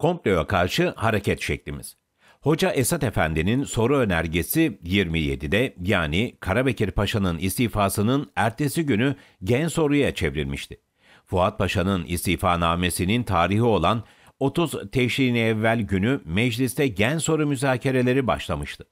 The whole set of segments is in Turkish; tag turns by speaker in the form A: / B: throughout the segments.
A: Komploya karşı hareket şeklimiz. Hoca Esat Efendi'nin soru önergesi 27'de yani Karabekir Paşa'nın istifasının ertesi günü gen soruya çevrilmişti. Fuat Paşa'nın istifanamesinin tarihi olan 30 Teşrin evvel günü mecliste gen soru müzakereleri başlamıştı.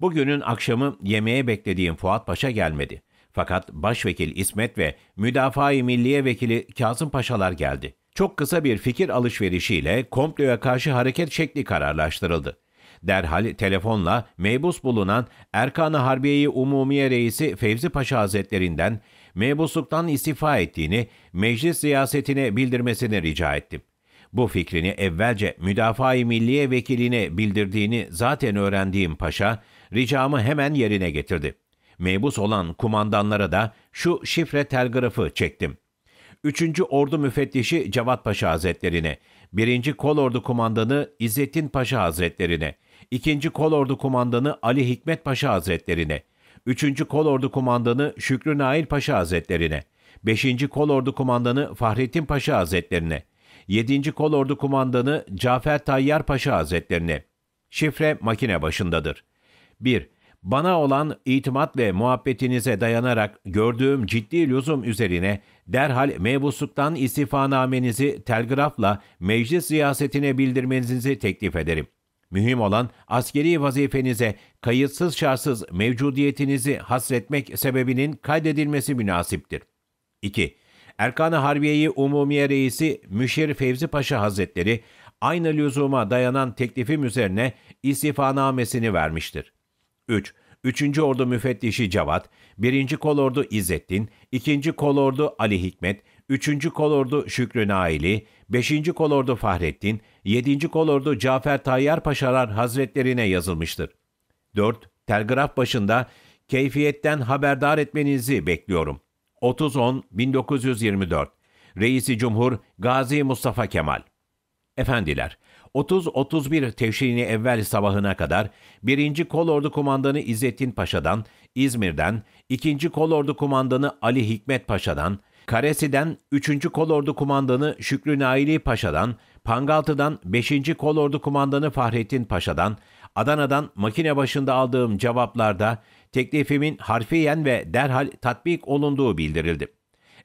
A: Bugünün akşamı yemeğe beklediğim Fuat Paşa gelmedi. Fakat Başvekil İsmet ve Müdafaa-i Milliye Vekili Kazım Paşalar geldi. Çok kısa bir fikir alışverişiyle komploya karşı hareket şekli kararlaştırıldı. Derhal telefonla mebus bulunan Erkan-ı Harbiye-i Umumiye Reisi Fevzi Paşa Hazretlerinden mebusluktan istifa ettiğini meclis siyasetine bildirmesini rica ettim. Bu fikrini evvelce Müdafaa-i Milliye Vekiline bildirdiğini zaten öğrendiğim paşa, ricamı hemen yerine getirdi. Mebus olan kumandanlara da şu şifre telgrafı çektim. 3. Ordu Müfettişi Cevat Paşa Hazretlerine, 1. Kolordu Kumandanı İzzettin Paşa Hazretlerine, 2. Kolordu Kumandanı Ali Hikmet Paşa Hazretlerine, 3. Kolordu Kumandanı Şükrü Nail Paşa Hazretlerine, 5. Kolordu Kumandanı Fahrettin Paşa Hazretlerine, 7. Kolordu Kumandanı Cafer Tayyar Paşa Hazretlerine. Şifre makine başındadır. 1. Bana olan itimat ve muhabbetinize dayanarak gördüğüm ciddi lüzum üzerine derhal mebusluktan istifanamenizi telgrafla meclis ziyasetine bildirmenizi teklif ederim. Mühim olan askeri vazifenize kayıtsız şartsız mevcudiyetinizi hasretmek sebebinin kaydedilmesi münasiptir. 2. Erkan-ı Harbiye-i Umumiye Reisi Müşir Fevzi Paşa Hazretleri aynı lüzuma dayanan teklifim üzerine istifanamesini vermiştir. 3. 3. Ordu Müfettişi Cevat, 1. Kolordu İzzettin, 2. Kolordu Ali Hikmet, 3. Kolordu Şükrü Naili, 5. Kolordu Fahrettin, 7. Kolordu Cafer Tayyar Paşalar Hazretlerine yazılmıştır. 4. Telgraf başında keyfiyetten haberdar etmenizi bekliyorum. 1924. Reisi Cumhur Gazi Mustafa Kemal Efendiler, 30-31 Tevşini evvel sabahına kadar 1. Kolordu Kumandanı İzzettin Paşa'dan, İzmir'den, 2. Kolordu Kumandanı Ali Hikmet Paşa'dan, Karesi'den 3. Kolordu Kumandanı Şükrü Naili Paşa'dan, Pangaltı'dan 5. Kolordu Kumandanı Fahrettin Paşa'dan, Adana'dan makine başında aldığım cevaplarda teklifimin harfiyen ve derhal tatbik olunduğu bildirildi.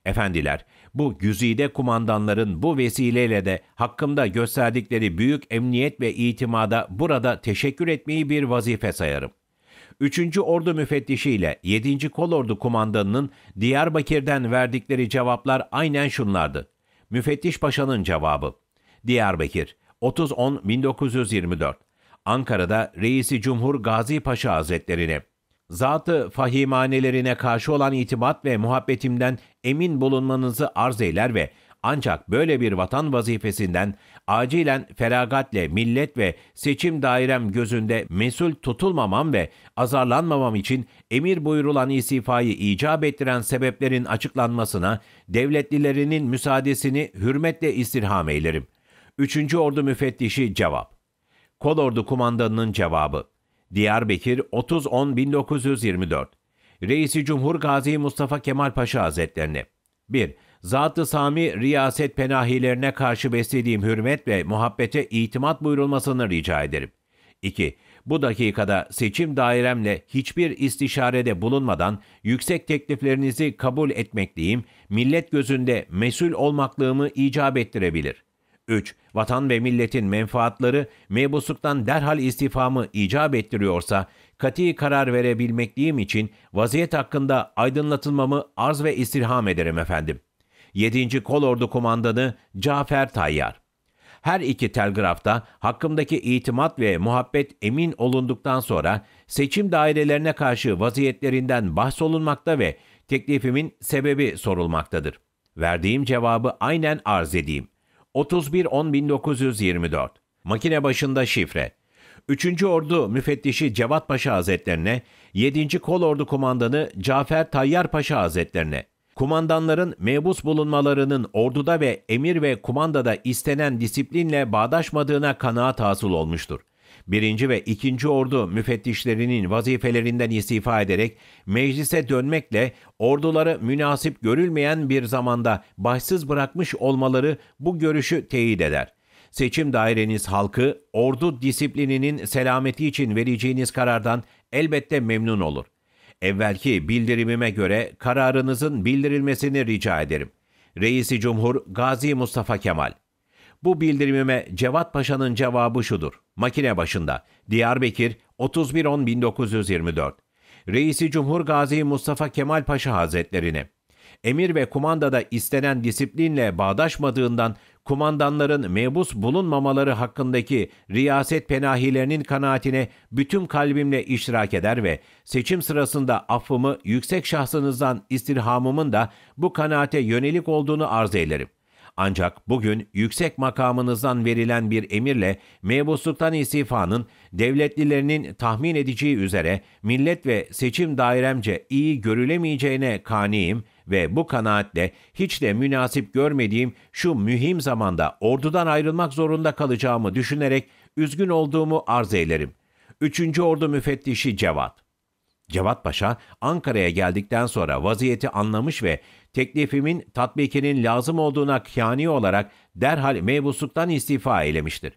A: Efendiler, bu güzide kumandanların bu vesileyle de hakkımda gösterdikleri büyük emniyet ve itimada burada teşekkür etmeyi bir vazife sayarım. 3. Ordu Müfettişi ile 7. Kolordu Kumandanı'nın Diyarbakır'dan verdikleri cevaplar aynen şunlardı. Müfettiş Paşa'nın cevabı. Diyarbakır, 30-10-1924. Ankara'da Reisi Cumhur Gazi Paşa Hazretleri'ne zatı fahimanelerine karşı olan itibat ve muhabbetimden emin bulunmanızı arz eyler ve ancak böyle bir vatan vazifesinden acilen feragatle millet ve seçim dairem gözünde mesul tutulmamam ve azarlanmamam için emir buyurulan istifayı icap ettiren sebeplerin açıklanmasına devletlilerinin müsaadesini hürmetle istirham eylerim. 3. Ordu Müfettişi Cevap Kolordu Kumandanının Cevabı Diyarbakır 30.10.1924 Reisi Cumhur Gazi Mustafa Kemal Paşa Hazretlerine 1. Zat-ı Sami riyaset penahilerine karşı beslediğim hürmet ve muhabbete itimat buyurulmasını rica ederim. 2. Bu dakikada seçim dairemle hiçbir istişarede bulunmadan yüksek tekliflerinizi kabul etmekliyim, millet gözünde mesul olmaklığımı icap ettirebilir.'' 3. Vatan ve milletin menfaatları mebusluktan derhal istifamı icap ettiriyorsa, kati karar verebilmekliğim için vaziyet hakkında aydınlatılmamı arz ve istirham ederim efendim. 7. Kolordu Kumandanı Cafer Tayyar her iki telgrafta hakkımdaki itimat ve muhabbet emin olunduktan sonra seçim dairelerine karşı vaziyetlerinden bahsolunmakta ve teklifimin sebebi sorulmaktadır. Verdiğim cevabı aynen arz edeyim. 31. 1924. Makine başında şifre 3. Ordu Müfettişi Cevat Paşa Hazretlerine, 7. Kol Ordu Kumandanı Cafer Tayyar Paşa Hazretlerine, kumandanların mebus bulunmalarının orduda ve emir ve kumandada istenen disiplinle bağdaşmadığına kanaat hasıl olmuştur. 1. ve 2. Ordu müfettişlerinin vazifelerinden istifa ederek meclise dönmekle orduları münasip görülmeyen bir zamanda başsız bırakmış olmaları bu görüşü teyit eder. Seçim daireniz halkı ordu disiplininin selameti için vereceğiniz karardan elbette memnun olur. Evvelki bildirimime göre kararınızın bildirilmesini rica ederim. Reisi Cumhur Gazi Mustafa Kemal. Bu bildirimime Cevat Paşa'nın cevabı şudur. Makine başında. Diyarbakır 31.10.1924. Reisi Cumhur Gazi Mustafa Kemal Paşa Hazretlerini. Emir ve kumandada istenen disiplinle bağdaşmadığından kumandanların mebus bulunmamaları hakkındaki riyaset penahilerinin kanaatine bütün kalbimle işrak eder ve seçim sırasında affımı yüksek şahsınızdan istirhamımın da bu kanaate yönelik olduğunu arz eylerim. Ancak bugün yüksek makamınızdan verilen bir emirle mebusluktan istifanın devletlilerinin tahmin edeceği üzere millet ve seçim dairemce iyi görülemeyeceğine kaniyim ve bu kanaatle hiç de münasip görmediğim şu mühim zamanda ordudan ayrılmak zorunda kalacağımı düşünerek üzgün olduğumu arz eylerim. 3. Ordu Müfettişi Cevat Cevat Paşa Ankara'ya geldikten sonra vaziyeti anlamış ve teklifimin tatbikinin lazım olduğuna kâni olarak derhal mebusluktan istifa eylemiştir.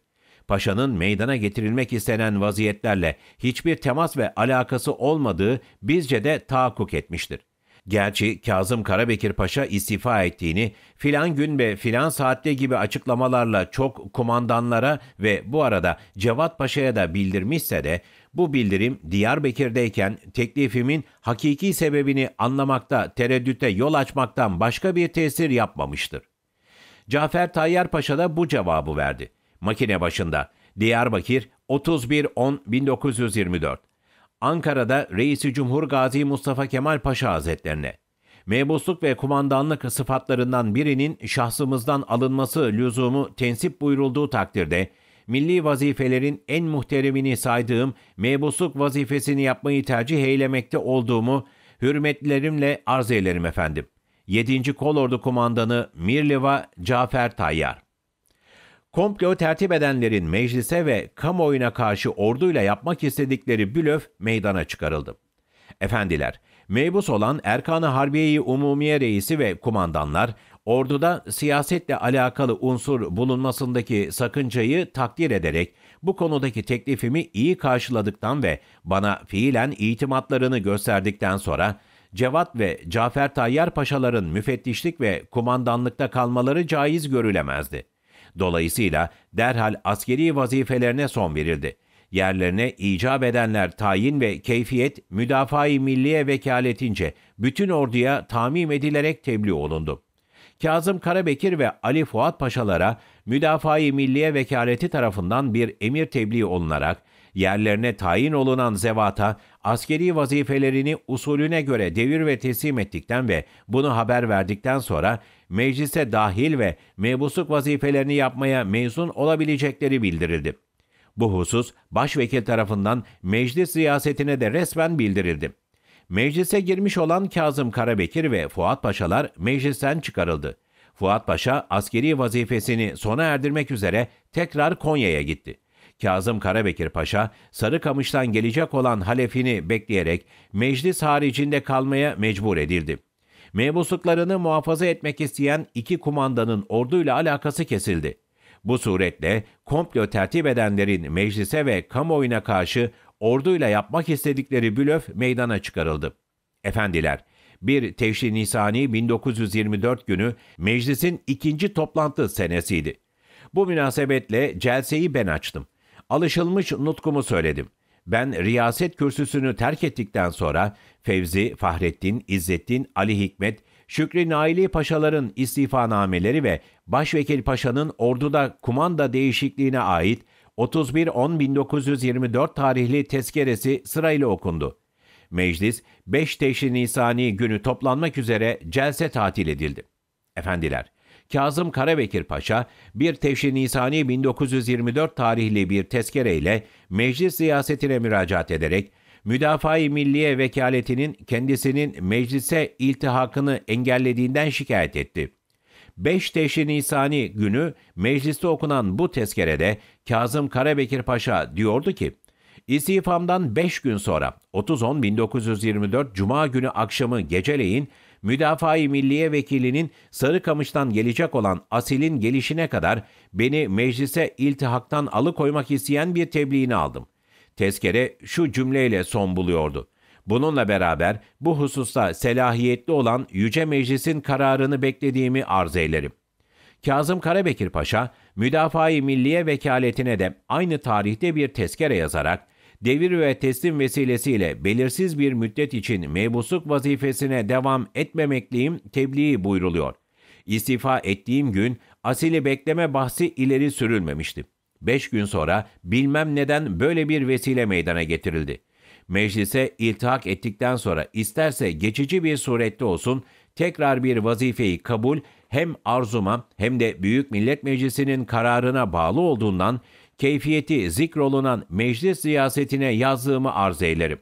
A: Paşa'nın meydana getirilmek istenen vaziyetlerle hiçbir temas ve alakası olmadığı bizce de tahakkuk etmiştir. Gerçi Kazım Karabekir Paşa istifa ettiğini filan gün ve filan saatte gibi açıklamalarla çok kumandanlara ve bu arada Cevat Paşa'ya da bildirmişse de bu bildirim Diyarbakır'dayken teklifimin hakiki sebebini anlamakta tereddüte yol açmaktan başka bir tesir yapmamıştır. Cafer Tayyar Paşa da bu cevabı verdi. Makine başında Diyarbakır 31.10.1924 Ankara'da Reisi Cumhur Gazi Mustafa Kemal Paşa Hazretlerine mebusluk ve kumandanlık sıfatlarından birinin şahsımızdan alınması lüzumu tensip buyurulduğu takdirde milli vazifelerin en muhteremini saydığım mebusluk vazifesini yapmayı tercih eylemekte olduğumu hürmetlerimle arz eylerim efendim. 7. Kolordu Kumandanı Mirliva Cafer Tayyar Komplo tertip edenlerin meclise ve kamuoyuna karşı orduyla yapmak istedikleri blöf meydana çıkarıldı. Efendiler, meybus olan Erkan-ı Harbiye-i Umumiye Reisi ve kumandanlar orduda siyasetle alakalı unsur bulunmasındaki sakıncayı takdir ederek bu konudaki teklifimi iyi karşıladıktan ve bana fiilen itimatlarını gösterdikten sonra Cevat ve Cafer Tayyar Paşaların müfettişlik ve kumandanlıkta kalmaları caiz görülemezdi. Dolayısıyla derhal askeri vazifelerine son verildi. Yerlerine icap edenler tayin ve keyfiyet müdafaa-i milliye vekaletince bütün orduya tamim edilerek tebliğ olundu. Kazım Karabekir ve Ali Fuat Paşalara Müdafaa-i Milliye Vekaleti tarafından bir emir tebliğ olunarak yerlerine tayin olunan zevata askeri vazifelerini usulüne göre devir ve teslim ettikten ve bunu haber verdikten sonra meclise dahil ve mebusluk vazifelerini yapmaya mezun olabilecekleri bildirildi. Bu husus başvekil tarafından meclis riyasetine de resmen bildirildi. Meclise girmiş olan Kazım Karabekir ve Fuat Paşalar meclisten çıkarıldı. Fuat Paşa askeri vazifesini sona erdirmek üzere tekrar Konya'ya gitti. Kazım Karabekir Paşa, Sarıkamış'tan gelecek olan halefini bekleyerek meclis haricinde kalmaya mecbur edildi. Mebusluklarını muhafaza etmek isteyen iki kumandanın orduyla alakası kesildi. Bu suretle komplo tertip edenlerin meclise ve kamuoyuna karşı orduyla yapmak istedikleri blöf meydana çıkarıldı. Efendiler, 1 Teşri Nisani 1924 günü meclisin ikinci toplantı senesiydi. Bu münasebetle celseyi ben açtım. Alışılmış nutkumu söyledim. Ben riyaset kürsüsünü terk ettikten sonra Fevzi, Fahrettin, İzzettin, Ali Hikmet, Şükrü Naili Paşaların istifanameleri ve Başvekil Paşa'nın orduda kumanda değişikliğine ait 31-10-1924 tarihli tezkeresi sırayla okundu. Meclis 5 Teşri Nisani günü toplanmak üzere celse tatil edildi. Efendiler, Kazım Karabekir Paşa 1 Teşri Nisani 1924 tarihli bir tezkereyle meclis siyasetine müracaat ederek Müdafaa-i Milliye Vekaletin'in kendisinin meclise iltihakını engellediğinden şikayet etti.'' 5 Teşri Nisani günü mecliste okunan bu tezkerede Kazım Karabekir Paşa diyordu ki, İstifamdan 5 gün sonra 30-10-1924 Cuma günü akşamı geceleyin müdafaa Milliye Vekilinin Sarıkamış'tan gelecek olan asilin gelişine kadar beni meclise iltihaktan alıkoymak isteyen bir tebliğini aldım. Tezkere şu cümleyle son buluyordu. Bununla beraber bu hususta selahiyetli olan Yüce Meclis'in kararını beklediğimi arz eylerim. Kazım Karabekir Paşa, Müdafaa-i Milliye Vekaletine de aynı tarihte bir tezkere yazarak, devir ve teslim vesilesiyle belirsiz bir müddet için mebusluk vazifesine devam etmemekliyim tebliği buyruluyor. İstifa ettiğim gün asili bekleme bahsi ileri sürülmemişti. Beş gün sonra bilmem neden böyle bir vesile meydana getirildi.'' Meclise iltihak ettikten sonra isterse geçici bir surette olsun tekrar bir vazifeyi kabul hem arzuma hem de Büyük Millet Meclisi'nin kararına bağlı olduğundan keyfiyeti zikrolunan meclis siyasetine yazdığımı arz eylerim.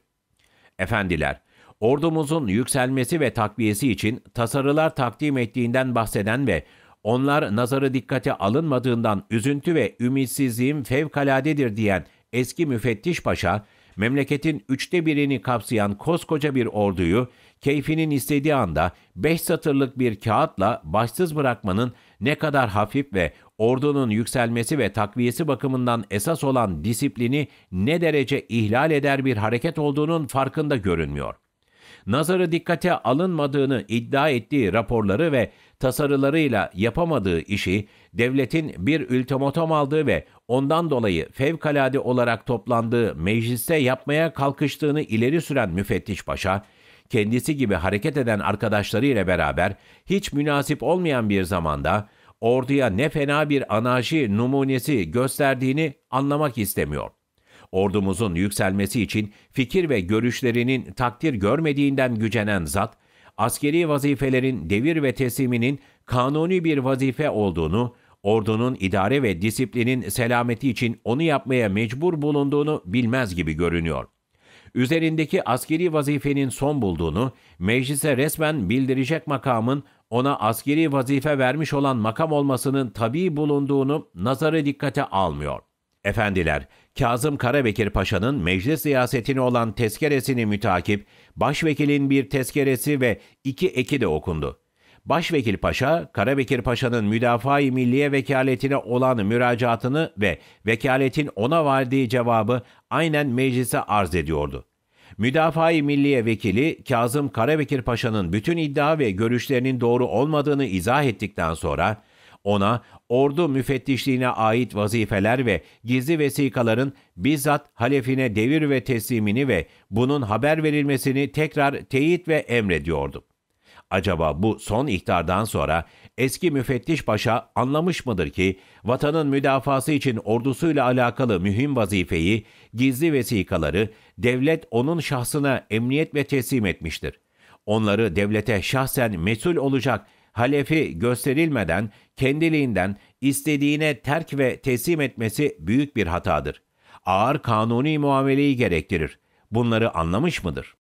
A: Efendiler, ordumuzun yükselmesi ve takviyesi için tasarılar takdim ettiğinden bahseden ve onlar nazarı dikkate alınmadığından üzüntü ve ümitsizliğim fevkaladedir diyen eski müfettiş paşa, memleketin üçte birini kapsayan koskoca bir orduyu keyfinin istediği anda beş satırlık bir kağıtla başsız bırakmanın ne kadar hafif ve ordunun yükselmesi ve takviyesi bakımından esas olan disiplini ne derece ihlal eder bir hareket olduğunun farkında görünmüyor.'' nazarı dikkate alınmadığını iddia ettiği raporları ve tasarılarıyla yapamadığı işi devletin bir ultimatom aldığı ve ondan dolayı fevkalade olarak toplandığı mecliste yapmaya kalkıştığını ileri süren müfettiş paşa, kendisi gibi hareket eden arkadaşlarıyla beraber hiç münasip olmayan bir zamanda orduya ne fena bir anarşi numunesi gösterdiğini anlamak istemiyor. Ordumuzun yükselmesi için fikir ve görüşlerinin takdir görmediğinden gücenen zat, askeri vazifelerin devir ve tesliminin kanuni bir vazife olduğunu, ordunun idare ve disiplinin selameti için onu yapmaya mecbur bulunduğunu bilmez gibi görünüyor. Üzerindeki askeri vazifenin son bulduğunu, meclise resmen bildirecek makamın ona askeri vazife vermiş olan makam olmasının tabi bulunduğunu nazarı dikkate almıyor. Efendiler, Kazım Karabekir Paşa'nın meclis ziyasetini olan tezkeresini mütakip, başvekilin bir tezkeresi ve iki eki de okundu. Başvekil Paşa, Karabekir Paşa'nın müdafaa-i milliye vekaletine olan müracaatını ve vekaletin ona verdiği cevabı aynen meclise arz ediyordu. Müdafaa-i Milliye Vekili Kazım Karabekir Paşa'nın bütün iddia ve görüşlerinin doğru olmadığını izah ettikten sonra ona ordu müfettişliğine ait vazifeler ve gizli vesikaların bizzat halefine devir ve teslimini ve bunun haber verilmesini tekrar teyit ve emrediyordu. Acaba bu son ihtardan sonra eski müfettiş paşa anlamış mıdır ki vatanın müdafası için ordusuyla alakalı mühim vazifeyi, gizli vesikaları devlet onun şahsına emniyet ve teslim etmiştir. Onları devlete şahsen mesul olacak Halep'i gösterilmeden kendiliğinden istediğine terk ve teslim etmesi büyük bir hatadır. Ağır kanuni muameleyi gerektirir. Bunları anlamış mıdır?